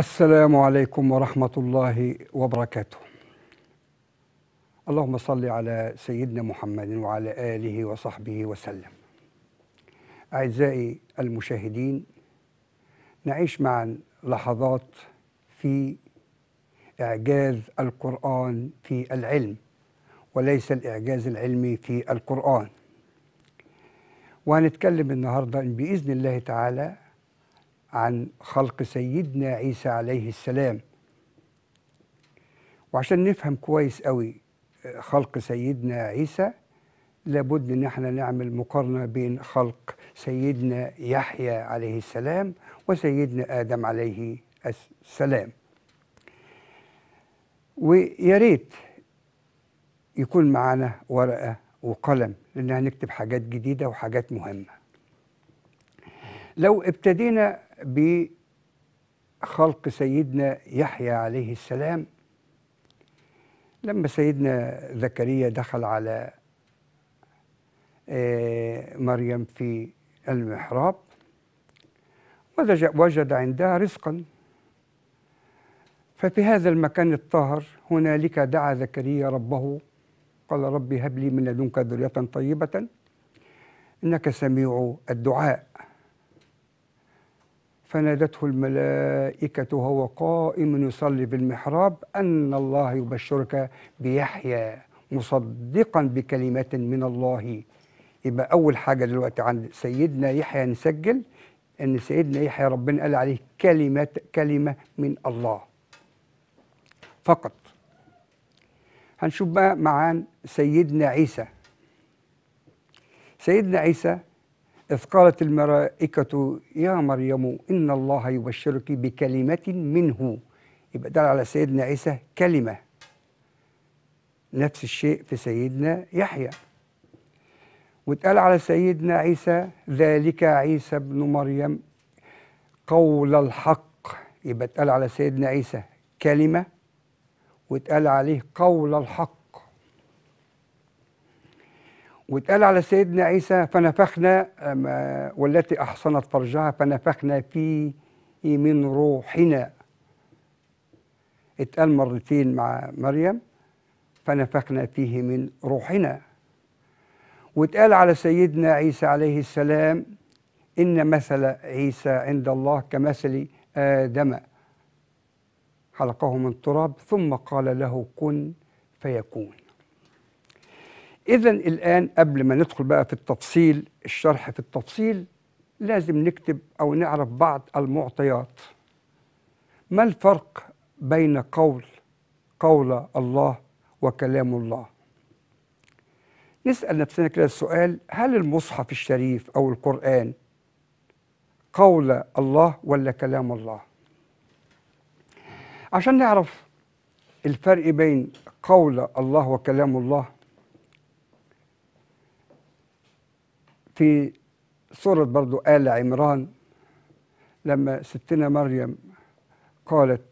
السلام عليكم ورحمة الله وبركاته. اللهم صل على سيدنا محمد وعلى آله وصحبه وسلم. أعزائي المشاهدين نعيش معا لحظات في إعجاز القرآن في العلم وليس الإعجاز العلمي في القرآن. وهنتكلم النهارده بإذن الله تعالى عن خلق سيدنا عيسى عليه السلام وعشان نفهم كويس قوي آه، خلق سيدنا عيسى لابد ان احنا نعمل مقارنه بين خلق سيدنا يحيى عليه السلام وسيدنا ادم عليه السلام ويا ريت يكون معانا ورقه وقلم لان هنكتب حاجات جديده وحاجات مهمه لو ابتدينا بخلق سيدنا يحيى عليه السلام لما سيدنا زكريا دخل على آه، مريم في المحراب وجد عندها رزقا ففي هذا المكان الطاهر هنالك دعا زكريا ربه قال ربي هب لي من لدنك ذرية طيبة إنك سميع الدعاء فنادته الملائكة وهو قائم يصلي بالمحراب أن الله يبشرك بيحيى مصدقا بكلمة من الله يبقى أول حاجة دلوقتي عند سيدنا يحيى نسجل أن سيدنا يحيى ربنا قال عليه كلمة كلمة من الله فقط هنشوف بقى معان سيدنا عيسى سيدنا عيسى إذ قالت الملائكة يا مريم إن الله يبشرك بكلمة منه يبقى دل على سيدنا عيسى كلمة نفس الشيء في سيدنا يحيى واتقال على سيدنا عيسى ذلك عيسى ابن مريم قول الحق يبقى اتقال على سيدنا عيسى كلمة واتقال عليه قول الحق واتقال على سيدنا عيسى فنفخنا والتي أحصنت فرجها فنفخنا فيه من روحنا اتقال مرتين مع مريم فنفخنا فيه من روحنا واتقال على سيدنا عيسى عليه السلام إن مثل عيسى عند الله كمثل آدم خلقه من تراب ثم قال له كن فيكون إذا الآن قبل ما ندخل بقى في التفصيل الشرح في التفصيل لازم نكتب أو نعرف بعض المعطيات ما الفرق بين قول قول الله وكلام الله نسأل نفسنا كده السؤال هل المصحف الشريف أو القرآن قول الله ولا كلام الله عشان نعرف الفرق بين قول الله وكلام الله في سورة برضو آل عمران لما ستنا مريم قالت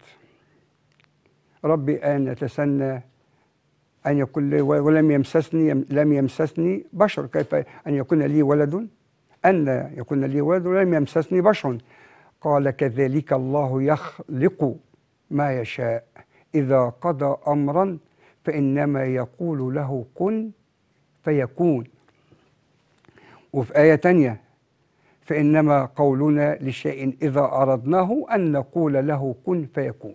ربي أن أتسنى أن يكون لي ولم يمسسني لم يمسسني بشر كيف أن يكون لي ولد أن يكون لي ولد ولم يمسسني بشر قال كذلك الله يخلق ما يشاء إذا قضى أمرا فإنما يقول له كن فيكون وفي آية تانية فإنما قولنا لشيء إذا أردناه أن نقول له كن فيكون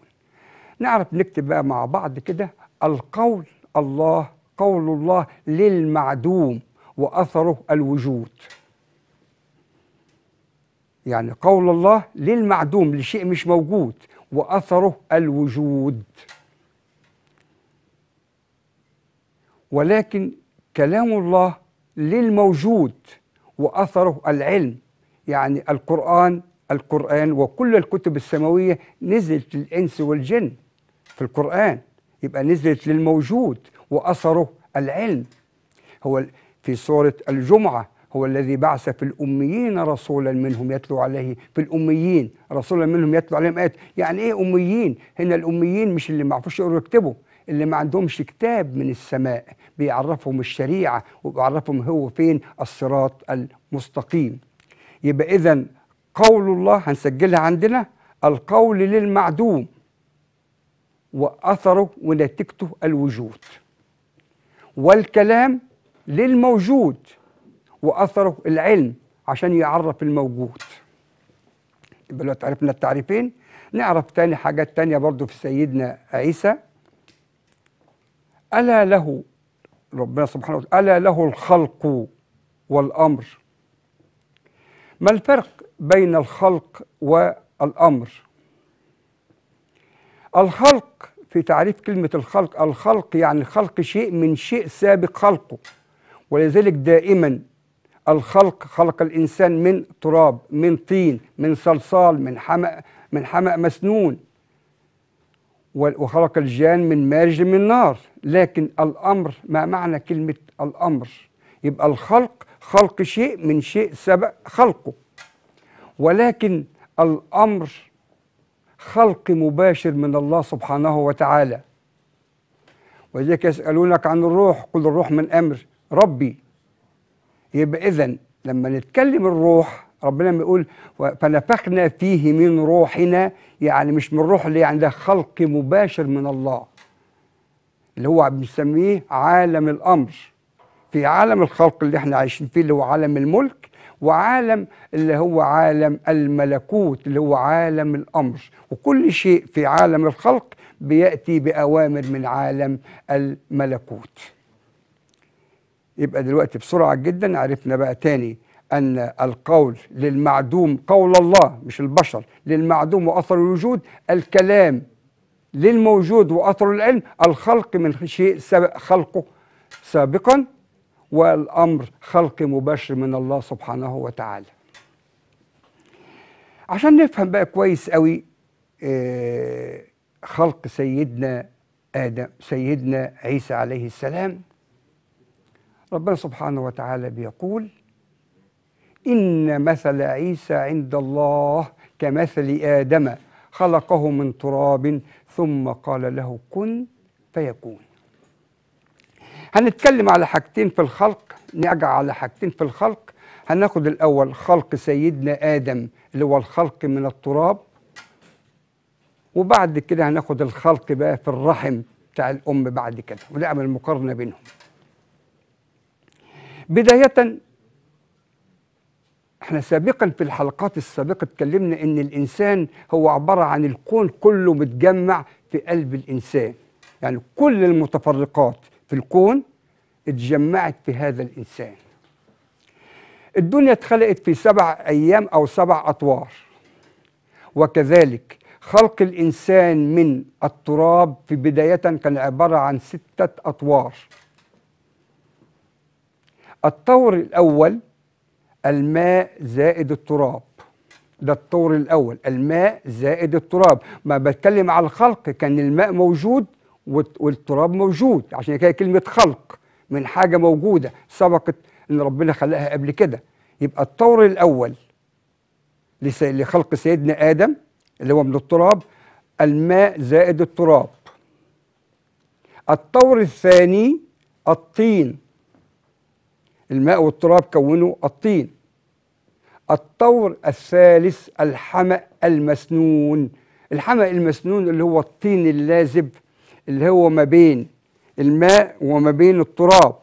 نعرف نكتب بقى مع بعض كده القول الله قول الله للمعدوم وأثره الوجود يعني قول الله للمعدوم لشيء مش موجود وأثره الوجود ولكن كلام الله للموجود وأثره العلم يعني القرآن القرآن وكل الكتب السماوية نزلت للإنس والجن في القرآن يبقى نزلت للموجود وأثره العلم هو في سورة الجمعة هو الذي بعث في الأميين رسولا منهم يتلو عليه في الأميين رسولا منهم يتلو عليهم آيات يعني إيه أميين؟ هنا الأميين مش اللي ما يعرفوش يقروا يكتبوا اللي ما عندهمش كتاب من السماء بيعرفهم الشريعة وبيعرفهم هو فين الصراط المستقيم يبقى إذا قول الله هنسجلها عندنا القول للمعدوم وأثره ونتيجته الوجود والكلام للموجود وأثره العلم عشان يعرف الموجود يبقى لو عرفنا التعريفين نعرف تاني حاجات تانية برضو في سيدنا عيسى ألا له ربنا سبحانه وتعالى ألا له الخلق والأمر ما الفرق بين الخلق والأمر الخلق في تعريف كلمة الخلق الخلق يعني خلق شيء من شيء سابق خلقه ولذلك دائما الخلق خلق الإنسان من تراب من طين من صلصال من حمأ من حمأ مسنون وخلق الجان من مارج من نار لكن الأمر ما معنى كلمة الأمر يبقى الخلق خلق شيء من شيء سبق خلقه ولكن الأمر خلق مباشر من الله سبحانه وتعالى ولذلك يسألونك عن الروح قل الروح من أمر ربي يبقى إذا لما نتكلم الروح ربنا بيقول فنفخنا فيه من روحنا يعني مش من روح اللي يعني ده خلق مباشر من الله اللي هو بنسميه عالم الامر في عالم الخلق اللي احنا عايشين فيه اللي هو عالم الملك وعالم اللي هو عالم الملكوت اللي هو عالم الامر وكل شيء في عالم الخلق بياتي باوامر من عالم الملكوت يبقى دلوقتي بسرعه جدا عرفنا بقى تاني أن القول للمعدوم قول الله مش البشر للمعدوم وأثر الوجود الكلام للموجود وأثر العلم الخلق من شيء سبق خلقه سابقا والأمر خلق مباشر من الله سبحانه وتعالى عشان نفهم بقى كويس قوي آه، خلق سيدنا آدم سيدنا عيسى عليه السلام ربنا سبحانه وتعالى بيقول إن مثل عيسى عند الله كمثل آدم خلقه من تراب ثم قال له كن فيكون هنتكلم على حاجتين في الخلق نرجع على حاجتين في الخلق هناخد الأول خلق سيدنا آدم اللي هو الخلق من التراب وبعد كده هناخد الخلق بقى في الرحم بتاع الأم بعد كده ونعمل مقارنة بينهم بداية احنا سابقا في الحلقات السابقة اتكلمنا ان الانسان هو عبارة عن الكون كله متجمع في قلب الانسان يعني كل المتفرقات في الكون اتجمعت في هذا الانسان الدنيا اتخلقت في سبع ايام او سبع اطوار وكذلك خلق الانسان من التراب في بدايه كان عباره عن سته اطوار الطور الاول الماء زائد التراب ده الطور الاول الماء زائد التراب ما بتكلم على الخلق كان الماء موجود والتراب موجود عشان كده كلمه خلق من حاجه موجوده سبقت ان ربنا خلقها قبل كده يبقى الطور الاول لخلق سيدنا ادم اللي هو من التراب الماء زائد التراب الطور الثاني الطين الماء والتراب كونوا الطين الطور الثالث الحمأ المسنون الحمأ المسنون اللي هو الطين اللاذب اللي هو ما بين الماء وما بين التراب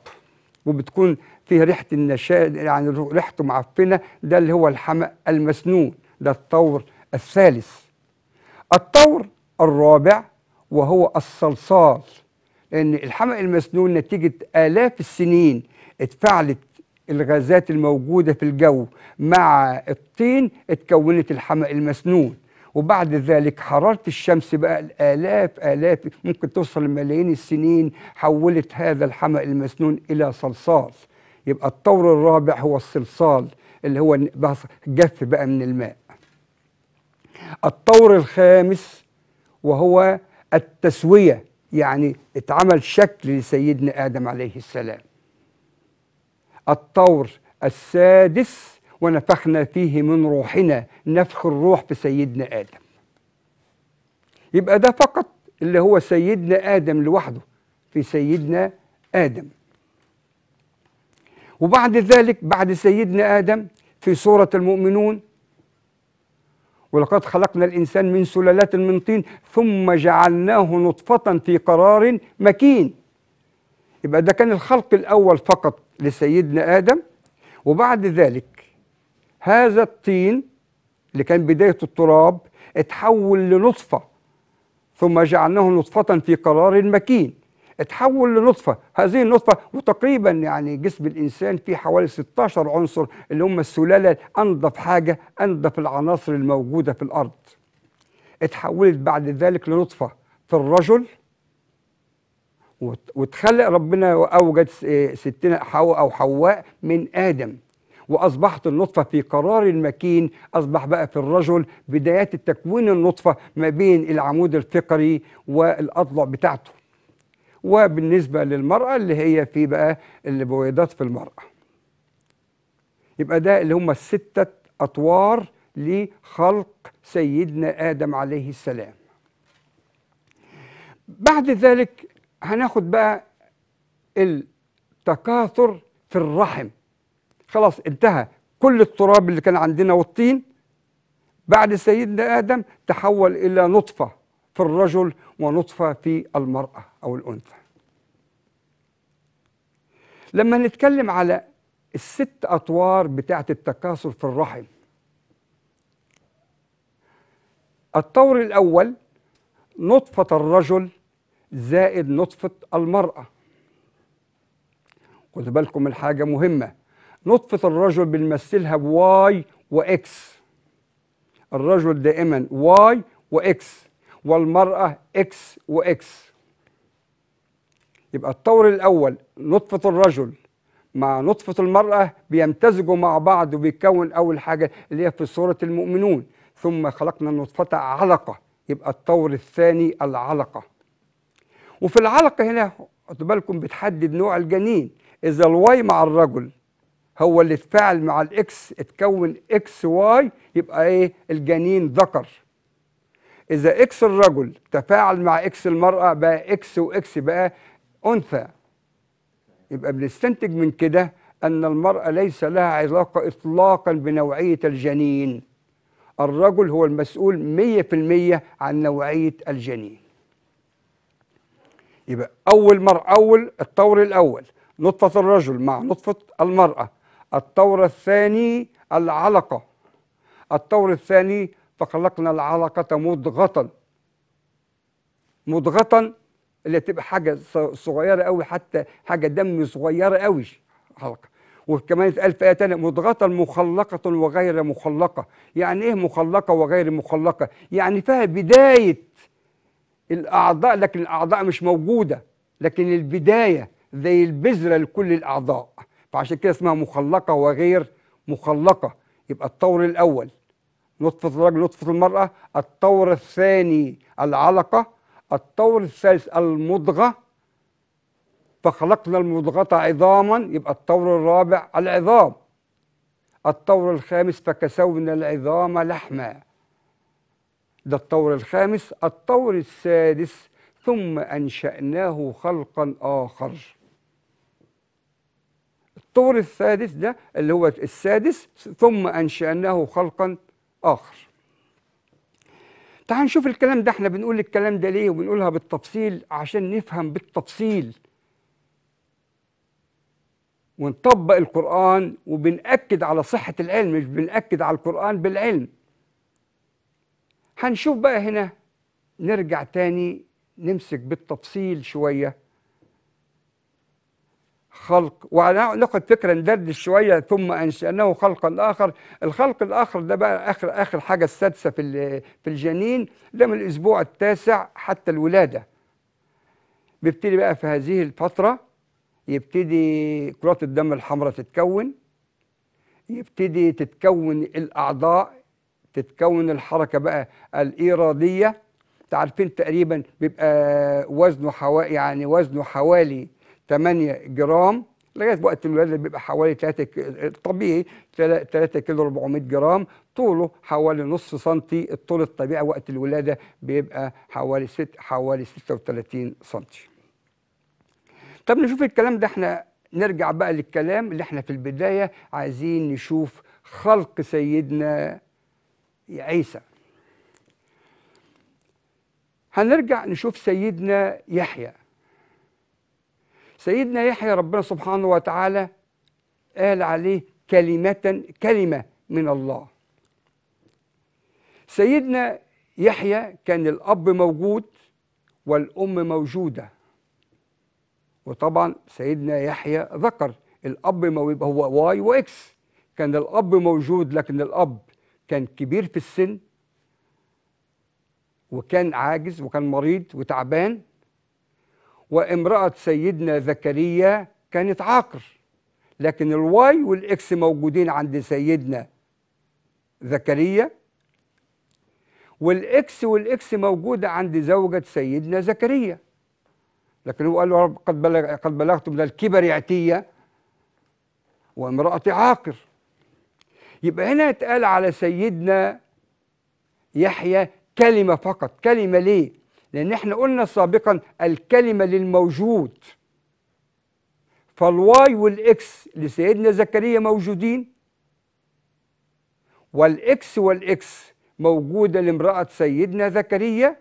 وبتكون فيه ريحة النشاء يعني ريحته معفنة ده اللي هو الحمأ المسنون ده الطور الثالث الطور الرابع وهو الصلصال لأن الحمأ المسنون نتيجة آلاف السنين اتفعلت الغازات الموجودة في الجو مع الطين اتكونت الحمأ المسنون وبعد ذلك حرارة الشمس بقى الآلاف آلاف ممكن توصل لملايين السنين حولت هذا الحمأ المسنون إلى صلصال يبقى الطور الرابع هو الصلصال اللي هو جف بقى من الماء الطور الخامس وهو التسوية يعني اتعمل شكل لسيدنا آدم عليه السلام الطور السادس ونفخنا فيه من روحنا نفخ الروح في سيدنا آدم يبقى ده فقط اللي هو سيدنا آدم لوحده في سيدنا آدم وبعد ذلك بعد سيدنا آدم في سورة المؤمنون ولقد خلقنا الإنسان من سلالات من طين ثم جعلناه نطفة في قرار مكين يبقى ده كان الخلق الأول فقط لسيدنا آدم وبعد ذلك هذا الطين اللي كان بداية التراب اتحول لنطفة ثم جعلناه نطفة في قرار مكين اتحول لنطفة هذه النطفة وتقريبا يعني جسم الإنسان فيه حوالي 16 عنصر اللي هم السلالة أنظف حاجة أنظف العناصر الموجودة في الأرض اتحولت بعد ذلك لنطفة في الرجل وتخلق ربنا أوجد ستنا حواء أو حواء من آدم واصبحت النطفه في قرار المكين اصبح بقى في الرجل بدايات التكوين النطفه ما بين العمود الفقري والاضلع بتاعته وبالنسبه للمراه اللي هي في بقى البويضات في المراه يبقى ده اللي هم السته اطوار لخلق سيدنا ادم عليه السلام بعد ذلك هناخد بقى التكاثر في الرحم خلاص انتهى كل التراب اللي كان عندنا والطين بعد سيدنا آدم تحول إلى نطفة في الرجل ونطفة في المرأة أو الأنثى لما نتكلم على الست أطوار بتاعة التكاثر في الرحم الطور الأول نطفة الرجل زائد نطفة المرأة خدوا بالكم الحاجة مهمة نطفة الرجل بنمثلها بواي واكس الرجل دائما واي واكس والمرأة اكس واكس يبقى الطور الأول نطفة الرجل مع نطفة المرأة بيمتزجوا مع بعض وبيكون أول حاجة اللي هي في سورة المؤمنون ثم خلقنا النطفة علقة يبقى الطور الثاني العلقة وفي العلقة هنا خدوا بالكم بتحدد نوع الجنين إذا الواي مع الرجل هو اللي اتفاعل مع الإكس اتكون إكس واي يبقى إيه الجنين ذكر إذا إكس الرجل تفاعل مع إكس المرأة بقى إكس وإكس بقى أنثى يبقى بنستنتج من كده أن المرأة ليس لها علاقة إطلاقا بنوعية الجنين الرجل هو المسؤول 100% عن نوعية الجنين يبقى أول مر أول الطور الأول نطفة الرجل مع نطفة المرأة الطور الثاني العلقة الطور الثاني فخلقنا العلقة مضغة مضغة اللي تبقى حاجة صغيرة قوي حتى حاجة دم صغيرة قوي حلقة وكمان اتقال في آية تانية مضغة مخلقة وغير مخلقة يعني إيه مخلقة وغير مخلقة يعني فيها بداية الأعضاء لكن الأعضاء مش موجودة لكن البداية زي البذرة لكل الأعضاء فعشان كده اسمها مخلقة وغير مخلقة يبقى الطور الأول نطفة الرجل نطفة المرأة الطور الثاني العلقة الطور الثالث المضغة فخلقنا المضغة عظاما يبقى الطور الرابع العظام الطور الخامس فكسونا العظام لحما ده الطور الخامس الطور السادس ثم أنشأناه خلقا آخر الطور السادس ده اللي هو السادس ثم أنشأناه خلقا آخر تعال نشوف الكلام ده احنا بنقول الكلام ده ليه وبنقولها بالتفصيل عشان نفهم بالتفصيل ونطبق القرآن وبنأكد على صحة العلم مش بنأكد على القرآن بالعلم هنشوف بقى هنا نرجع تاني نمسك بالتفصيل شوية خلق وناخد فكرة ندردش شوية ثم أنشأناه خلقا آخر الخلق الآخر ده بقى آخر آخر حاجة السادسة في في الجنين ده من الأسبوع التاسع حتى الولادة بيبتدي بقى في هذه الفترة يبتدي كرات الدم الحمراء تتكون يبتدي تتكون الأعضاء تتكون الحركة بقى الإيرادية تعرفين تقريبا بيبقى وزنه حوالي يعني وزنه حوالي 8 جرام لغايه وقت الولاده بيبقى حوالي 3 طبيعي 3 كيلو 400 جرام طوله حوالي نص سنتي الطول الطبيعي وقت الولاده بيبقى حوالي 6 حوالي 36 سنتي. طب نشوف الكلام ده احنا نرجع بقى للكلام اللي احنا في البدايه عايزين نشوف خلق سيدنا عيسى هنرجع نشوف سيدنا يحيى سيدنا يحيى ربنا سبحانه وتعالى قال عليه كلمة كلمة من الله سيدنا يحيى كان الأب موجود والأم موجودة وطبعا سيدنا يحيى ذكر الأب هو واي وإكس كان الأب موجود لكن الأب كان كبير في السن وكان عاجز وكان مريض وتعبان وامرأة سيدنا زكريا كانت عاقر لكن الواي والاكس موجودين عند سيدنا زكريا والاكس والاكس موجودة عند زوجة سيدنا زكريا لكن هو قال له قد بلغت من الكبر عتية وامرأتي عاقر يبقى هنا اتقال على سيدنا يحيى كلمة فقط كلمة ليه؟ لأن احنا قلنا سابقا الكلمة للموجود فالواي والإكس لسيدنا زكريا موجودين والإكس والإكس موجودة لامرأة سيدنا زكريا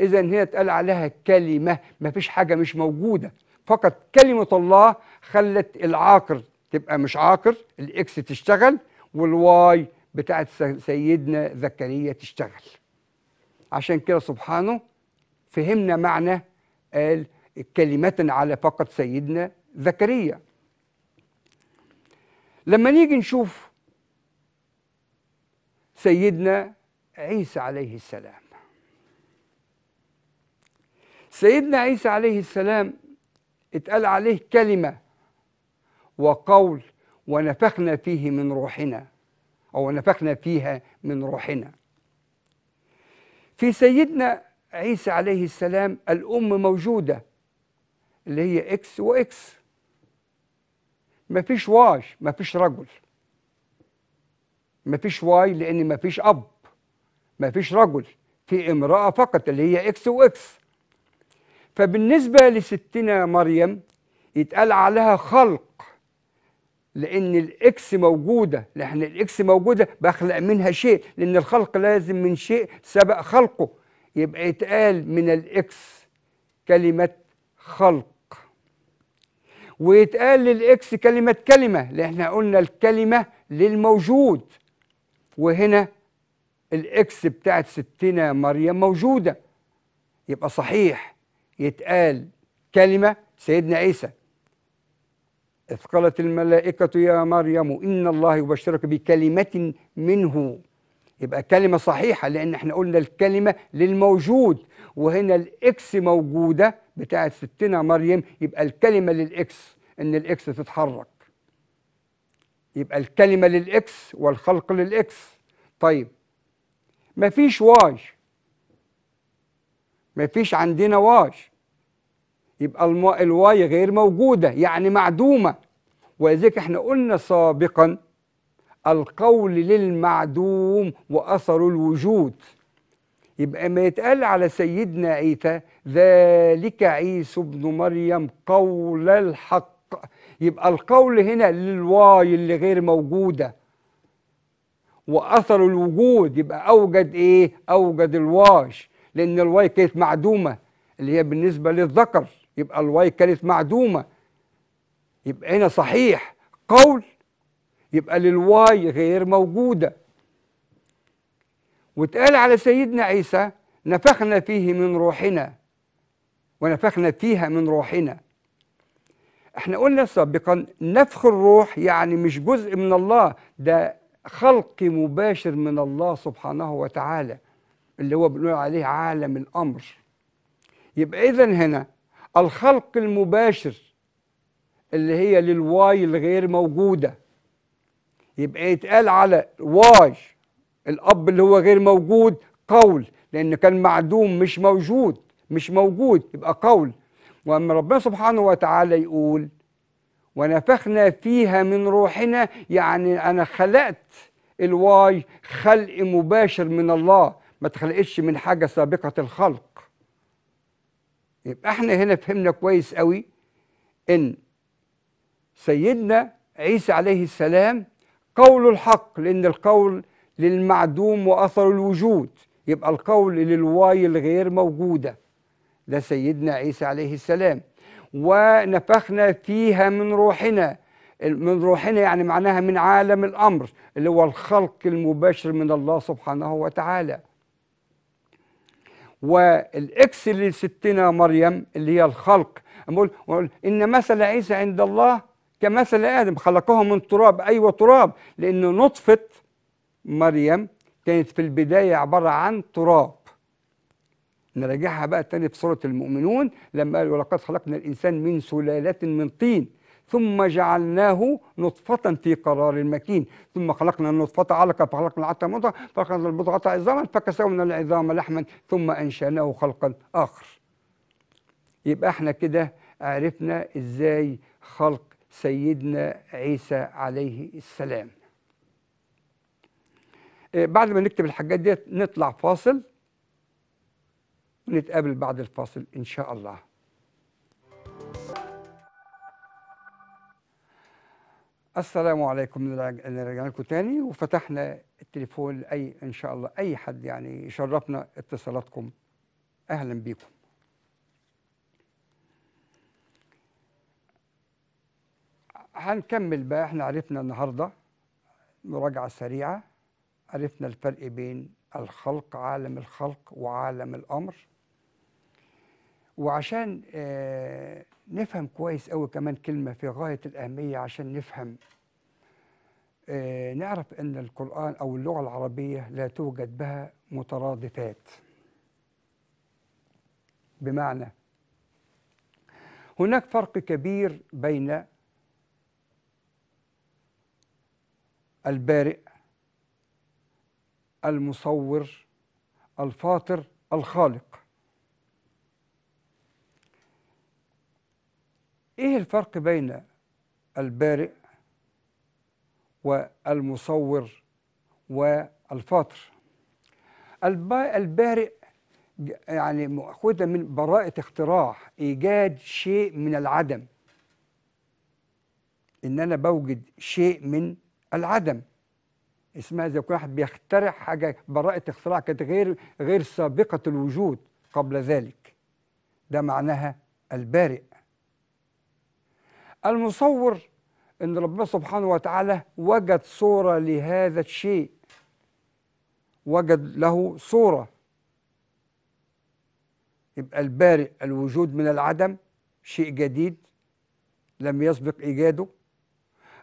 إذا هنا اتقال عليها كلمة ما فيش حاجة مش موجودة فقط كلمة الله خلت العاقر تبقى مش عاقر الإكس تشتغل والواي بتاعت سيدنا زكريا تشتغل عشان كده سبحانه فهمنا معنى قال كلمة على فقط سيدنا زكريا لما نيجي نشوف سيدنا عيسى عليه السلام سيدنا عيسى عليه السلام اتقال عليه كلمة وقول ونفخنا فيه من روحنا أو نفخنا فيها من روحنا في سيدنا عيسى عليه السلام الأم موجودة اللي هي إكس وإكس مفيش ما مفيش رجل مفيش واي لأن مفيش أب مفيش رجل في امرأة فقط اللي هي إكس وإكس فبالنسبة لستنا مريم يتقال عليها خلق لان الاكس موجوده لان الاكس موجوده بخلق منها شيء لان الخلق لازم من شيء سبق خلقه يبقى يتقال من الاكس كلمه خلق ويتقال للاكس كلمه كلمه لان احنا قلنا الكلمه للموجود وهنا الاكس بتاعت ستنا مريم موجوده يبقى صحيح يتقال كلمه سيدنا عيسى إذ قالت الملائكة يا مريم إن الله يبشرك بكلمة منه يبقى كلمة صحيحة لأن احنا قلنا الكلمة للموجود وهنا الإكس موجودة بتاعت ستنا مريم يبقى الكلمة للإكس إن الإكس تتحرك يبقى الكلمة للإكس والخلق للإكس طيب مفيش واي مفيش عندنا واي يبقى الواي غير موجودة يعني معدومة ولذلك احنا قلنا سابقا القول للمعدوم وأثر الوجود يبقى ما يتقال على سيدنا عيسى ذلك عيسى ابن مريم قول الحق يبقى القول هنا للواي اللي غير موجودة وأثر الوجود يبقى أوجد إيه؟ أوجد الواش لأن الواي كانت معدومة اللي هي بالنسبة للذكر يبقى الواي كانت معدومة يبقى هنا صحيح قول يبقى للواي غير موجودة واتقال على سيدنا عيسى نفخنا فيه من روحنا ونفخنا فيها من روحنا احنا قلنا سابقا نفخ الروح يعني مش جزء من الله ده خلق مباشر من الله سبحانه وتعالى اللي هو بنقول عليه عالم الامر يبقى اذا هنا الخلق المباشر اللي هي للواي الغير موجودة يبقى يتقال على واي الأب اللي هو غير موجود قول لأن كان معدوم مش موجود مش موجود يبقى قول وأما ربنا سبحانه وتعالى يقول ونفخنا فيها من روحنا يعني أنا خلقت الواي خلق مباشر من الله ما تخلقتش من حاجة سابقة الخلق يبقى احنا هنا فهمنا كويس قوي ان سيدنا عيسى عليه السلام قول الحق لان القول للمعدوم واثر الوجود يبقى القول للواي الغير موجوده ده سيدنا عيسى عليه السلام ونفخنا فيها من روحنا من روحنا يعني معناها من عالم الامر اللي هو الخلق المباشر من الله سبحانه وتعالى والاكس اللي ستنا مريم اللي هي الخلق بقول ان مثل عيسى عند الله كمثل ادم خلقه من تراب ايوه تراب لان نطفه مريم كانت في البدايه عباره عن تراب نراجعها بقى تاني في سوره المؤمنون لما قال ولقد خلقنا الانسان من سلاله من طين ثم جعلناه نطفة في قرار مكين ثم خلقنا النطفة علقة فخلقنا العظم مضغة فخلقنا المضغة عظاما فكسونا العظام لحما ثم أنشأناه خلقا آخر يبقى احنا كده عرفنا ازاي خلق سيدنا عيسى عليه السلام آه، بعد ما نكتب الحاجات دي نطلع فاصل ونتقابل بعد الفاصل ان شاء الله السلام عليكم نرجع لكم تاني وفتحنا التليفون لاي ان شاء الله اي حد يعني يشرفنا اتصالاتكم اهلا بيكم هنكمل بقى احنا عرفنا النهارده مراجعه سريعه عرفنا الفرق بين الخلق عالم الخلق وعالم الامر وعشان آه نفهم كويس قوي كمان كلمة في غاية الأهمية عشان نفهم آه، نعرف أن القرآن أو اللغة العربية لا توجد بها مترادفات بمعنى هناك فرق كبير بين البارئ المصور الفاطر الخالق إيه الفرق بين البارئ والمصور والفاطر البارئ يعني مأخوذة من براءة اختراع إيجاد شيء من العدم إن أنا بوجد شيء من العدم اسمها زي كل واحد بيخترع حاجة براءة اختراع كانت غير غير سابقة الوجود قبل ذلك ده معناها البارئ المصور ان ربنا سبحانه وتعالى وجد صورة لهذا الشيء وجد له صورة يبقى البارئ الوجود من العدم شيء جديد لم يسبق إيجاده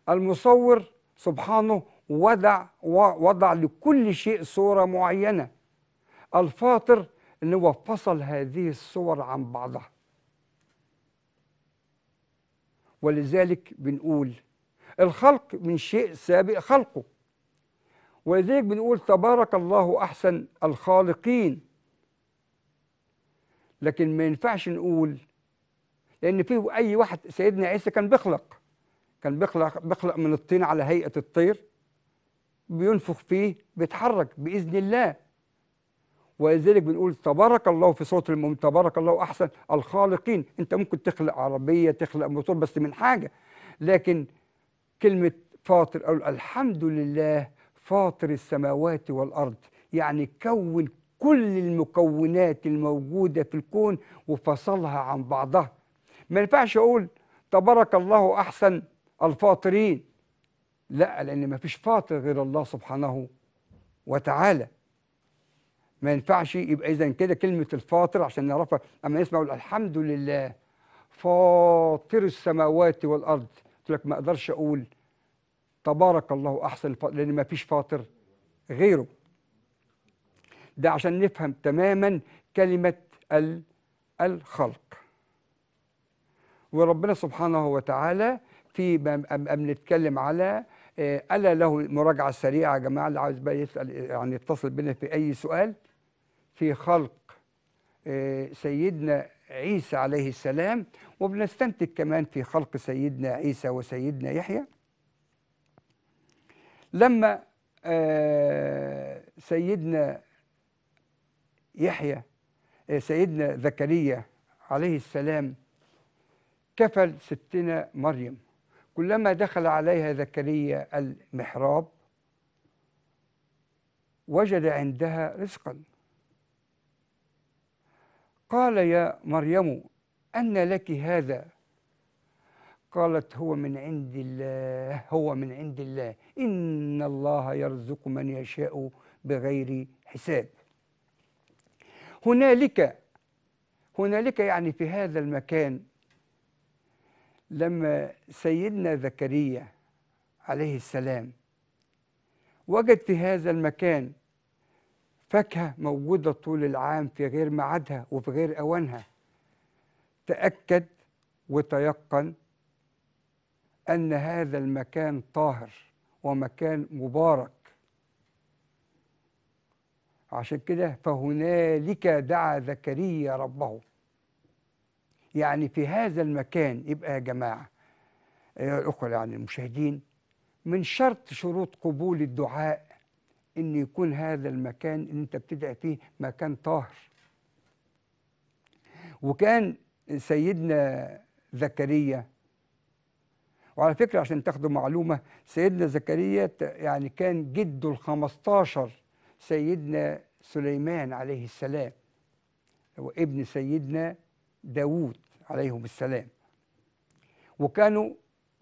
المصور سبحانه وضع وضع لكل شيء صورة معينة الفاطر ان هو فصل هذه الصور عن بعضها ولذلك بنقول الخلق من شيء سابق خلقه ولذلك بنقول تبارك الله أحسن الخالقين لكن ما ينفعش نقول لأن فيه أي واحد سيدنا عيسى كان بيخلق كان بيخلق بيخلق من الطين على هيئة الطير بينفخ فيه بيتحرك بإذن الله ولذلك بنقول تبارك الله في صوت المؤمن تبارك الله احسن الخالقين انت ممكن تخلق عربيه تخلق موتور بس من حاجه لكن كلمه فاطر او الحمد لله فاطر السماوات والارض يعني كون كل المكونات الموجوده في الكون وفصلها عن بعضها ما ينفعش اقول تبارك الله احسن الفاطرين لا لان ما فيش فاطر غير الله سبحانه وتعالى ما ينفعش يبقى اذا كده كلمه الفاطر عشان نعرفها اما نسمع الحمد لله فاطر السماوات والارض قلت لك ما اقدرش اقول تبارك الله احسن الفاطر لان ما فيش فاطر غيره ده عشان نفهم تماما كلمه الخلق وربنا سبحانه وتعالى في بنتكلم على آه، ألا له مراجعة سريعة يا جماعة اللي عايز بقى يسأل يعني يتصل بنا في أي سؤال في خلق آه، سيدنا عيسى عليه السلام وبنستنتج كمان في خلق سيدنا عيسى وسيدنا يحيى لما آه، سيدنا يحيى آه، سيدنا زكريا عليه السلام كفل ستنا مريم كلما دخل عليها زكريا المحراب وجد عندها رزقا قال يا مريم أن لك هذا قالت هو من عند الله هو من عند الله إن الله يرزق من يشاء بغير حساب هنالك هنالك يعني في هذا المكان لما سيدنا زكريا عليه السلام وجد في هذا المكان فاكهة موجودة طول العام في غير ميعادها وفي غير أوانها تأكد وتيقن أن هذا المكان طاهر ومكان مبارك عشان كده فهنالك دعا زكريا ربه يعني في هذا المكان يبقى يا جماعة يا الأخوة يعني المشاهدين من شرط شروط قبول الدعاء ان يكون هذا المكان اللي انت بتدعي فيه مكان طاهر وكان سيدنا زكريا وعلى فكره عشان تاخدوا معلومه سيدنا زكريا يعني كان جده ال 15 سيدنا سليمان عليه السلام هو ابن سيدنا داوود عليهم السلام وكانوا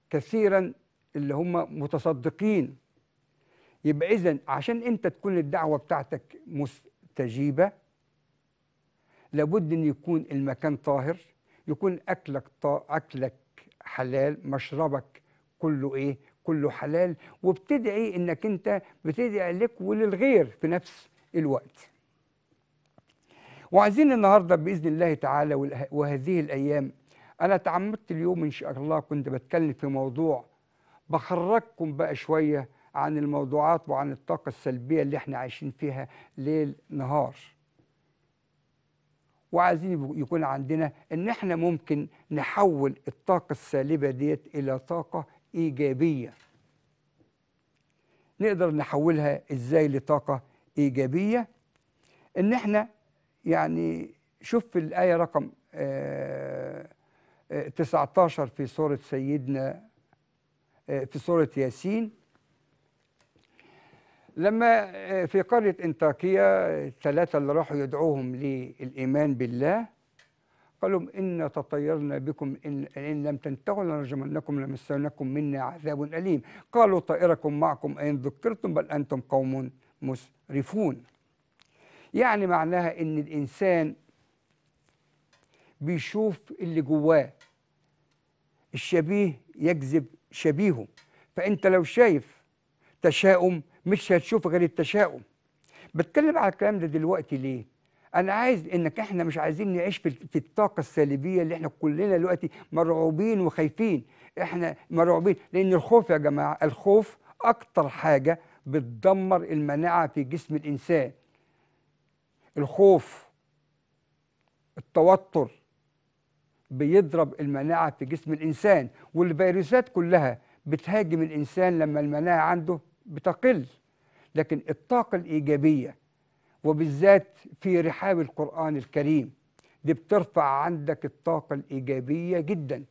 كثيرا اللي هم متصدقين يبقى إذا عشان أنت تكون الدعوة بتاعتك مستجيبة لابد أن يكون المكان طاهر يكون أكلك طا... أكلك حلال مشربك كله إيه؟ كله حلال وبتدعي أنك أنت بتدعي لك وللغير في نفس الوقت وعايزين النهاردة بإذن الله تعالى وهذه الأيام أنا تعمدت اليوم إن شاء الله كنت بتكلم في موضوع بخرجكم بقى شوية عن الموضوعات وعن الطاقة السلبية اللي احنا عايشين فيها ليل نهار وعايزين يكون عندنا ان احنا ممكن نحول الطاقة السالبة ديت الى طاقة ايجابية نقدر نحولها ازاي لطاقة ايجابية ان احنا يعني شوف الآية رقم 19 آه، آه، في سورة سيدنا آه، في سورة ياسين لما آه، في قرية انطاكية الثلاثة اللي راحوا يدعوهم للإيمان بالله قالوا إن تطيرنا بكم إن, إن لم تنتهوا لنرجمنكم لمسناكم منا عذاب أليم قالوا طائركم معكم أين ذكرتم بل أنتم قوم مسرفون يعني معناها إن الإنسان بيشوف اللي جواه الشبيه يجذب شبيهه فأنت لو شايف تشاؤم مش هتشوف غير التشاؤم بتكلم على الكلام ده دلوقتي ليه انا عايز انك احنا مش عايزين نعيش في الطاقه السلبيه اللي احنا كلنا دلوقتي مرعوبين وخايفين احنا مرعوبين لان الخوف يا جماعه الخوف اكتر حاجه بتدمر المناعه في جسم الانسان الخوف التوتر بيضرب المناعه في جسم الانسان والفيروسات كلها بتهاجم الانسان لما المناعه عنده بتقل لكن الطاقة الإيجابية وبالذات في رحاب القرآن الكريم دي بترفع عندك الطاقة الإيجابية جدا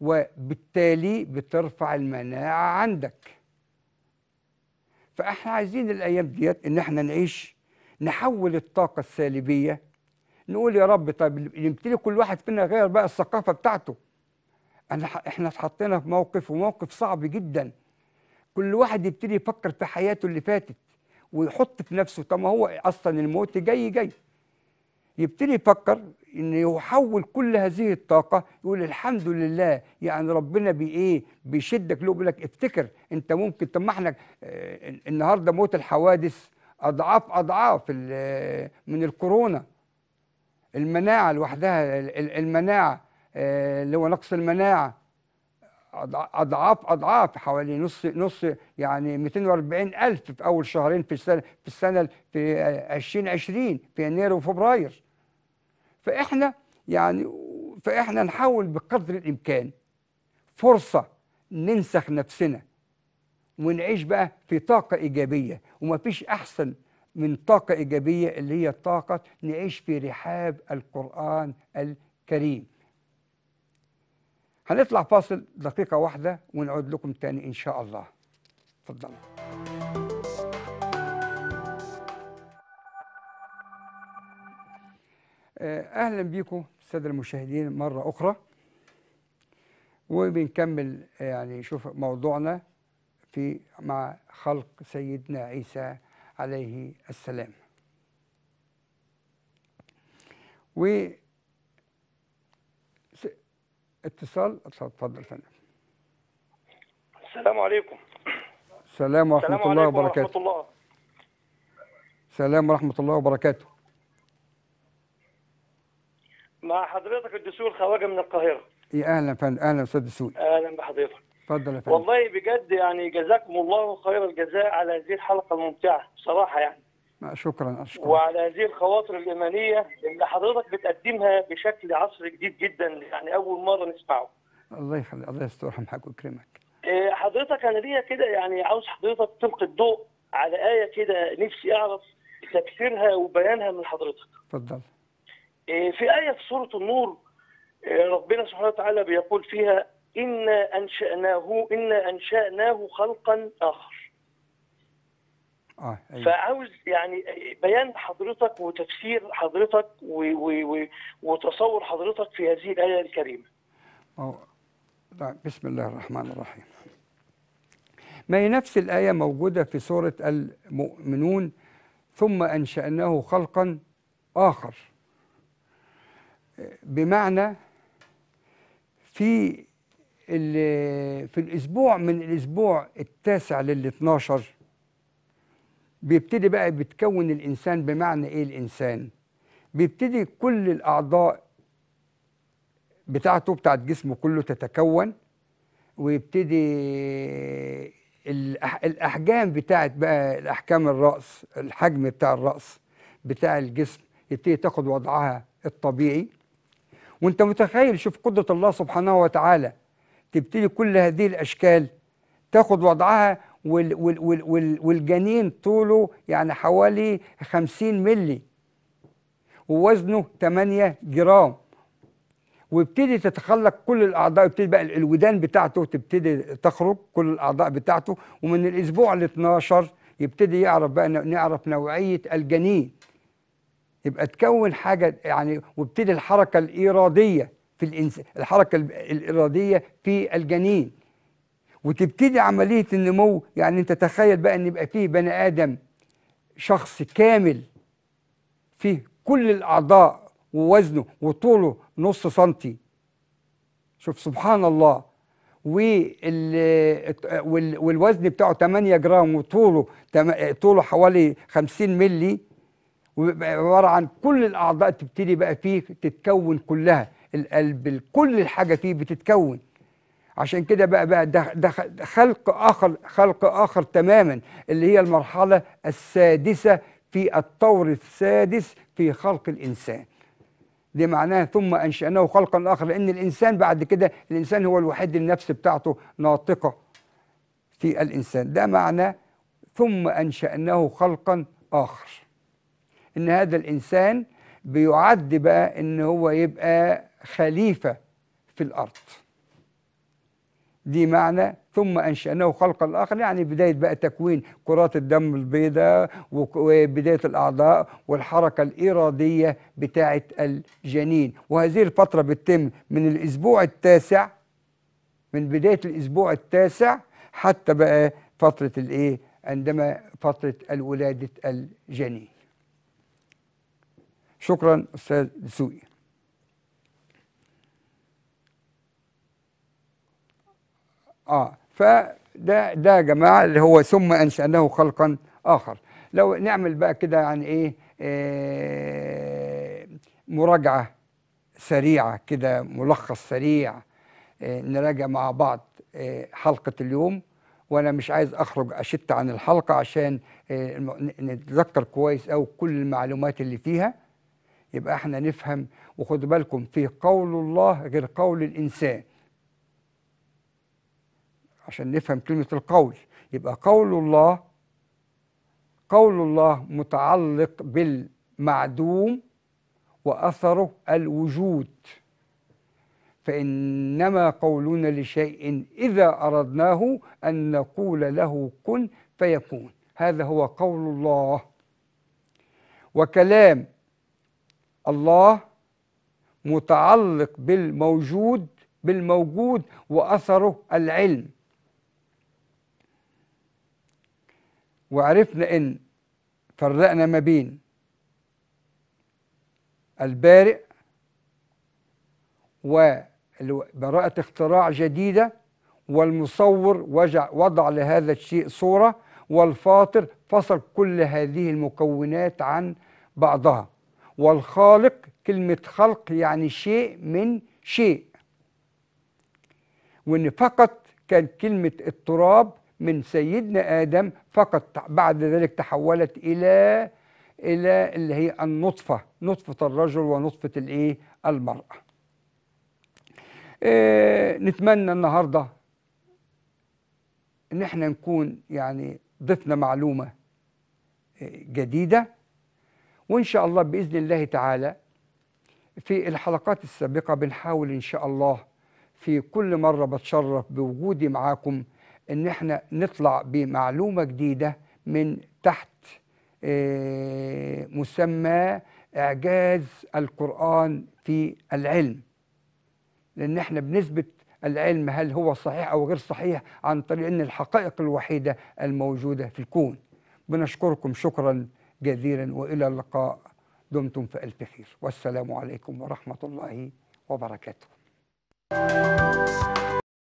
وبالتالي بترفع المناعة عندك فاحنا عايزين الأيام ديت إن احنا نعيش نحول الطاقة السلبية نقول يا رب طيب يمتلك كل واحد فينا غير بقى الثقافة بتاعته أنا احنا اتحطينا في موقف وموقف صعب جدا كل واحد يبتدي يفكر في حياته اللي فاتت ويحط في نفسه طب ما هو اصلا الموت جاي جاي يبتدي يفكر ان يحول كل هذه الطاقه يقول الحمد لله يعني ربنا بايه بيشدك له بيقول لك افتكر انت ممكن طب ما احنا آه، النهارده موت الحوادث اضعاف اضعاف آه، من الكورونا المناعه لوحدها المناعه آه، اللي هو نقص المناعه اضعاف اضعاف حوالي نص نص يعني 240 الف في اول شهرين في السنه في السنه في 2020 في يناير وفبراير فاحنا يعني فاحنا نحاول بقدر الامكان فرصه ننسخ نفسنا ونعيش بقى في طاقه ايجابيه وما فيش احسن من طاقه ايجابيه اللي هي طاقه نعيش في رحاب القران الكريم هنطلع فاصل دقيقة واحدة ونعود لكم تاني إن شاء الله تفضل آه، أهلا بيكم السادة المشاهدين مرة أخرى وبنكمل آه، يعني شوف موضوعنا في مع خلق سيدنا عيسى عليه السلام اتصال اتفضل يا فندم السلام عليكم السلام ورحمة السلام الله وبركاته ورحمة الله. السلام ورحمة الله وبركاته مع حضرتك الدسول خواجة من القاهرة إيه، يا أهلا فندم أهلا أستاذ دسوق أهلا بحضرتك اتفضل يا فندم والله بجد يعني جزاكم الله خير الجزاء على هذه الحلقة الممتعة بصراحة يعني شكرا اشكرك وعلى هذه الخواطر الايمانيه اللي حضرتك بتقدمها بشكل عصر جديد جدا يعني اول مره نسمعه الله يخليك الله يستر حضرتك ويكرمك إيه، حضرتك انا ليا كده يعني عاوز حضرتك تلقي الضوء على ايه كده نفسي اعرف تفسيرها وبيانها من حضرتك اتفضل إيه، في ايه في سوره النور إيه، ربنا سبحانه وتعالى بيقول فيها انا انشاناه انا انشاناه خلقا اخر آه، أيوة. فعاوز يعني بيان حضرتك وتفسير حضرتك و و و وتصور حضرتك في هذه الآية الكريمة أوه. بسم الله الرحمن الرحيم ما هي نفس الآية موجودة في سورة المؤمنون ثم أنشأناه خلقا آخر بمعنى في في الأسبوع من الأسبوع التاسع لل 12 بيبتدي بقى بتكون الإنسان بمعنى إيه الإنسان بيبتدي كل الأعضاء بتاعته بتاعت جسمه كله تتكون ويبتدي الأحجام بتاعت بقى الأحكام الرأس الحجم بتاع الرأس بتاع الجسم يبتدي تاخد وضعها الطبيعي وانت متخيل شوف قدرة الله سبحانه وتعالى تبتدي كل هذه الأشكال تاخد وضعها وال وال وال وال والجنين طوله يعني حوالي 50 ملي ووزنه 8 جرام وابتدي تتخلق كل الاعضاء يبتدي بقى الودان بتاعته تبتدي تخرج كل الاعضاء بتاعته ومن الاسبوع ال 12 يبتدي يعرف بقى نعرف نوعيه الجنين يبقى تكون حاجه يعني وابتدي الحركه الاراديه في الانسان الحركه الاراديه في الجنين وتبتدي عملية النمو يعني انت تخيل بقى ان يبقى فيه بني آدم شخص كامل فيه كل الأعضاء ووزنه وطوله نص سنتي شوف سبحان الله والوزن بتاعه 8 جرام وطوله طوله حوالي 50 ملي وبيبقى عبارة عن كل الأعضاء تبتدي بقى فيه تتكون كلها القلب كل الحاجة فيه بتتكون عشان كده بقى بقى ده خلق اخر خلق اخر تماما اللي هي المرحله السادسه في الطور السادس في خلق الانسان دي معناه ثم انشاناه خلقا اخر لان الانسان بعد كده الانسان هو الوحيد النفس بتاعته ناطقه في الانسان ده معناه ثم انشاناه خلقا اخر ان هذا الانسان بيعد بقى ان هو يبقى خليفه في الارض دي معنى ثم انشاناه خلق الاخر يعني بدايه بقى تكوين كرات الدم البيضاء وبدايه الاعضاء والحركه الاراديه بتاعه الجنين وهذه الفتره بتتم من الاسبوع التاسع من بدايه الاسبوع التاسع حتى بقى فتره الايه عندما فتره الولاده الجنين شكرا استاذ دسوقي اه فده ده يا جماعه اللي هو ثم انشاناه خلقا اخر لو نعمل بقى كده يعني ايه, آه، مراجعه سريعه كده ملخص سريع آه، نراجع مع بعض آه، حلقه اليوم وانا مش عايز اخرج اشت عن الحلقه عشان نتذكر كويس او كل المعلومات اللي فيها يبقى احنا نفهم وخدوا بالكم في قول الله غير قول الانسان عشان نفهم كلمة القول يبقى قول الله قول الله متعلق بالمعدوم وأثره الوجود فإنما قولنا لشيء إذا أردناه أن نقول له كن فيكون هذا هو قول الله وكلام الله متعلق بالموجود بالموجود وأثره العلم وعرفنا إن فرقنا ما بين البارئ وبراءة اختراع جديدة والمصور وضع لهذا الشيء صورة والفاطر فصل كل هذه المكونات عن بعضها والخالق كلمة خلق يعني شيء من شيء وإن فقط كان كلمة التراب من سيدنا آدم فقط بعد ذلك تحولت إلى إلى اللي هي النطفة نطفة الرجل ونطفة الإيه المرأة إيه نتمنى النهاردة إن إحنا نكون يعني ضفنا معلومة آه، جديدة وإن شاء الله بإذن الله تعالى في الحلقات السابقة بنحاول إن شاء الله في كل مرة بتشرف بوجودي معاكم ان احنا نطلع بمعلومه جديده من تحت آه، مسمى اعجاز القران في العلم لان احنا بنثبت العلم هل هو صحيح او غير صحيح عن طريق ان الحقائق الوحيده الموجوده في الكون بنشكركم شكرا جزيلا والى اللقاء دمتم في الف خير والسلام عليكم ورحمه الله وبركاته